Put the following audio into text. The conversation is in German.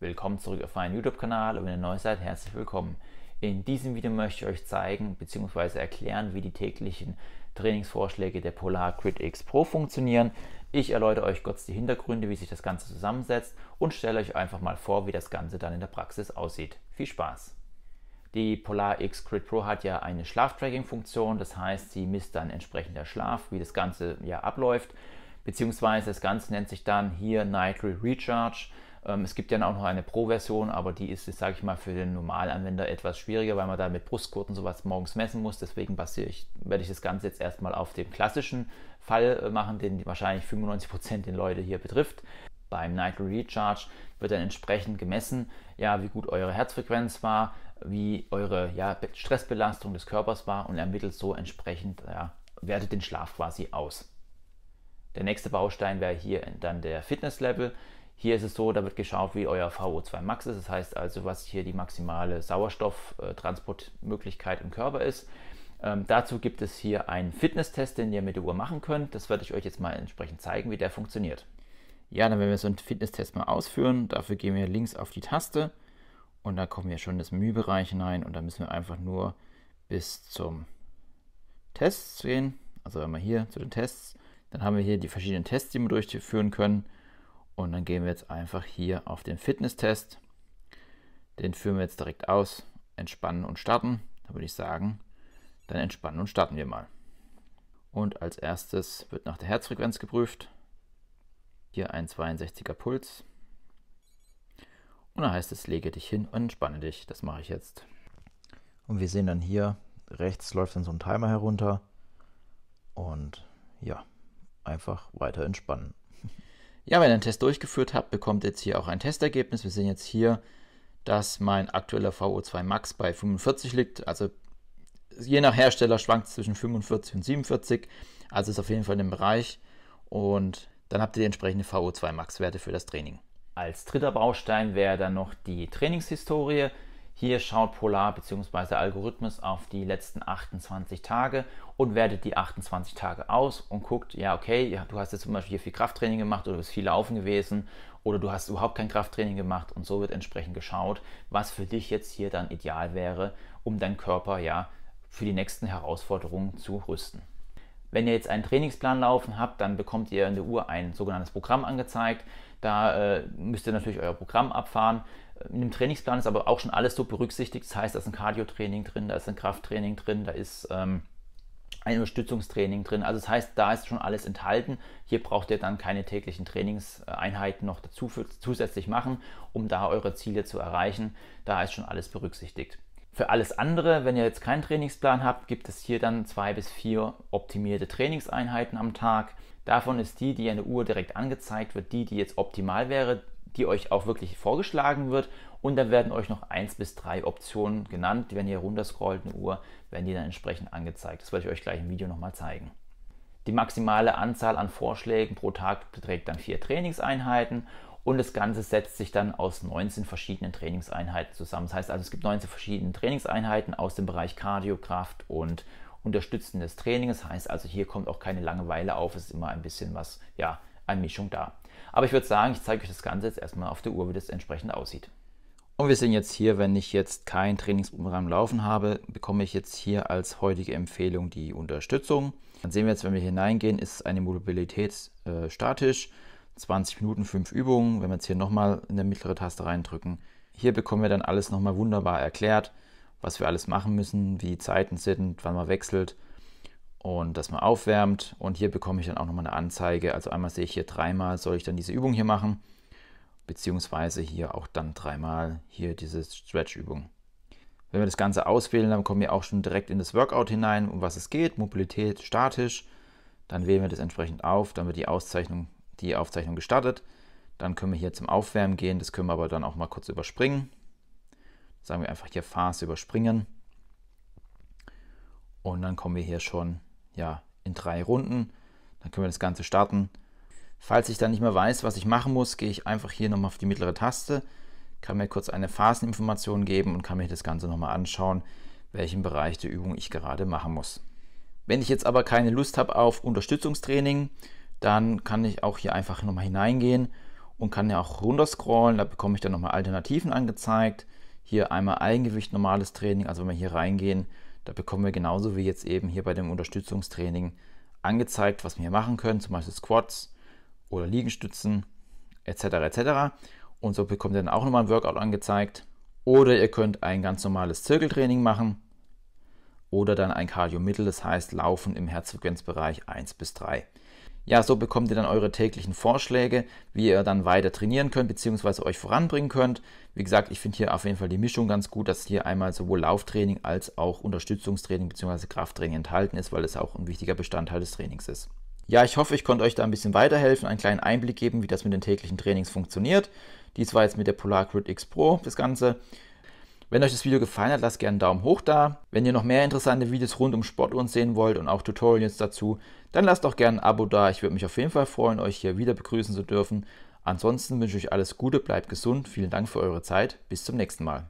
Willkommen zurück auf meinem YouTube-Kanal und wenn ihr neu seid, herzlich willkommen. In diesem Video möchte ich euch zeigen bzw. erklären, wie die täglichen Trainingsvorschläge der Polar Grid X Pro funktionieren. Ich erläutere euch kurz die Hintergründe, wie sich das Ganze zusammensetzt und stelle euch einfach mal vor, wie das Ganze dann in der Praxis aussieht. Viel Spaß! Die Polar X Grid Pro hat ja eine Schlaftracking-Funktion, das heißt, sie misst dann entsprechend der Schlaf, wie das Ganze ja abläuft, beziehungsweise das Ganze nennt sich dann hier Nightly Recharge. Ähm, es gibt ja auch noch eine Pro-Version, aber die ist, sage ich mal, für den Normalanwender etwas schwieriger, weil man da mit Brustgurten sowas morgens messen muss. Deswegen ich, werde ich das Ganze jetzt erstmal auf dem klassischen Fall äh, machen, den wahrscheinlich 95% der Leute hier betrifft. Beim Nitro Recharge wird dann entsprechend gemessen, ja, wie gut eure Herzfrequenz war, wie eure ja, Stressbelastung des Körpers war und ermittelt so entsprechend, ja, wertet den Schlaf quasi aus. Der nächste Baustein wäre hier dann der Fitness Level. Hier ist es so, da wird geschaut, wie euer VO2 Max ist. Das heißt also, was hier die maximale Sauerstofftransportmöglichkeit äh, im Körper ist. Ähm, dazu gibt es hier einen Fitnesstest, den ihr mit der Uhr machen könnt. Das werde ich euch jetzt mal entsprechend zeigen, wie der funktioniert. Ja, dann werden wir so einen Fitnesstest mal ausführen. Dafür gehen wir links auf die Taste und da kommen wir schon in das Menübereich hinein und da müssen wir einfach nur bis zum Test gehen. Also wenn wir hier zu den Tests. Dann haben wir hier die verschiedenen Tests, die wir durchführen können. Und dann gehen wir jetzt einfach hier auf den Fitness-Test. Den führen wir jetzt direkt aus. Entspannen und starten. Da würde ich sagen, dann entspannen und starten wir mal. Und als erstes wird nach der Herzfrequenz geprüft. Hier ein 62er Puls. Und dann heißt es, lege dich hin und entspanne dich. Das mache ich jetzt. Und wir sehen dann hier, rechts läuft dann so ein Timer herunter. Und ja, einfach weiter entspannen. Ja, wenn ihr einen Test durchgeführt habt, bekommt ihr jetzt hier auch ein Testergebnis. Wir sehen jetzt hier, dass mein aktueller VO2 Max bei 45 liegt. Also je nach Hersteller schwankt es zwischen 45 und 47. Also ist auf jeden Fall in dem Bereich. Und dann habt ihr die entsprechende VO2 Max Werte für das Training. Als dritter Baustein wäre dann noch die Trainingshistorie. Hier schaut Polar bzw. Algorithmus auf die letzten 28 Tage und wertet die 28 Tage aus und guckt, ja, okay, ja, du hast jetzt zum Beispiel hier viel Krafttraining gemacht oder du bist viel laufen gewesen oder du hast überhaupt kein Krafttraining gemacht und so wird entsprechend geschaut, was für dich jetzt hier dann ideal wäre, um deinen Körper ja für die nächsten Herausforderungen zu rüsten. Wenn ihr jetzt einen Trainingsplan laufen habt, dann bekommt ihr in der Uhr ein sogenanntes Programm angezeigt. Da äh, müsst ihr natürlich euer Programm abfahren. In dem Trainingsplan ist aber auch schon alles so berücksichtigt. Das heißt, da ist ein Cardio-Training drin, da ist ein Krafttraining drin, da ist ähm, ein Unterstützungstraining drin. Also das heißt, da ist schon alles enthalten. Hier braucht ihr dann keine täglichen Trainingseinheiten noch dazu für, zusätzlich machen, um da eure Ziele zu erreichen. Da ist schon alles berücksichtigt. Für alles andere, wenn ihr jetzt keinen Trainingsplan habt, gibt es hier dann zwei bis vier optimierte Trainingseinheiten am Tag. Davon ist die, die an der Uhr direkt angezeigt wird, die, die jetzt optimal wäre die euch auch wirklich vorgeschlagen wird. Und dann werden euch noch eins bis drei Optionen genannt. Wenn ihr runterscrollt eine Uhr, werden die dann entsprechend angezeigt. Das werde ich euch gleich im Video nochmal zeigen. Die maximale Anzahl an Vorschlägen pro Tag beträgt dann vier Trainingseinheiten und das Ganze setzt sich dann aus 19 verschiedenen Trainingseinheiten zusammen. Das heißt also, es gibt 19 verschiedene Trainingseinheiten aus dem Bereich Kardiokraft und unterstützendes Training. Das heißt also, hier kommt auch keine Langeweile auf, es ist immer ein bisschen was, ja, eine Mischung da. Aber ich würde sagen, ich zeige euch das Ganze jetzt erstmal auf der Uhr, wie das entsprechend aussieht. Und wir sehen jetzt hier, wenn ich jetzt kein Trainingsprogramm laufen habe, bekomme ich jetzt hier als heutige Empfehlung die Unterstützung. Dann sehen wir jetzt, wenn wir hineingehen, ist eine Mobilität äh, statisch. 20 Minuten, 5 Übungen. Wenn wir jetzt hier nochmal in der mittlere Taste reindrücken, hier bekommen wir dann alles nochmal wunderbar erklärt, was wir alles machen müssen, wie die Zeiten sind, wann man wechselt, und das mal aufwärmt. Und hier bekomme ich dann auch nochmal eine Anzeige. Also einmal sehe ich hier dreimal, soll ich dann diese Übung hier machen, beziehungsweise hier auch dann dreimal hier diese Stretch-Übung. Wenn wir das Ganze auswählen, dann kommen wir auch schon direkt in das Workout hinein, um was es geht, Mobilität statisch. Dann wählen wir das entsprechend auf, dann wird die, Auszeichnung, die Aufzeichnung gestartet. Dann können wir hier zum Aufwärmen gehen, das können wir aber dann auch mal kurz überspringen. Sagen wir einfach hier Phase überspringen. Und dann kommen wir hier schon ja, in drei Runden. Dann können wir das Ganze starten. Falls ich dann nicht mehr weiß, was ich machen muss, gehe ich einfach hier nochmal auf die mittlere Taste, kann mir kurz eine Phaseninformation geben und kann mir das Ganze nochmal anschauen, welchen Bereich der Übung ich gerade machen muss. Wenn ich jetzt aber keine Lust habe auf Unterstützungstraining, dann kann ich auch hier einfach nochmal hineingehen und kann ja auch runterscrollen. Da bekomme ich dann nochmal Alternativen angezeigt. Hier einmal Eigengewicht, normales Training. Also wenn wir hier reingehen, da bekommen wir genauso wie jetzt eben hier bei dem Unterstützungstraining angezeigt, was wir hier machen können, zum Beispiel Squats oder Liegenstützen etc. etc. Und so bekommt ihr dann auch nochmal ein Workout angezeigt. Oder ihr könnt ein ganz normales Zirkeltraining machen oder dann ein Cardio-Mittel, das heißt Laufen im Herzfrequenzbereich 1 bis 3. Ja, so bekommt ihr dann eure täglichen Vorschläge, wie ihr dann weiter trainieren könnt, beziehungsweise euch voranbringen könnt. Wie gesagt, ich finde hier auf jeden Fall die Mischung ganz gut, dass hier einmal sowohl Lauftraining als auch Unterstützungstraining beziehungsweise Krafttraining enthalten ist, weil es auch ein wichtiger Bestandteil des Trainings ist. Ja, ich hoffe, ich konnte euch da ein bisschen weiterhelfen, einen kleinen Einblick geben, wie das mit den täglichen Trainings funktioniert. Dies war jetzt mit der Polar Grid X Pro das Ganze. Wenn euch das Video gefallen hat, lasst gerne einen Daumen hoch da. Wenn ihr noch mehr interessante Videos rund um Sportuhren sehen wollt und auch Tutorials dazu, dann lasst auch gerne ein Abo da. Ich würde mich auf jeden Fall freuen, euch hier wieder begrüßen zu dürfen. Ansonsten wünsche ich euch alles Gute, bleibt gesund, vielen Dank für eure Zeit, bis zum nächsten Mal.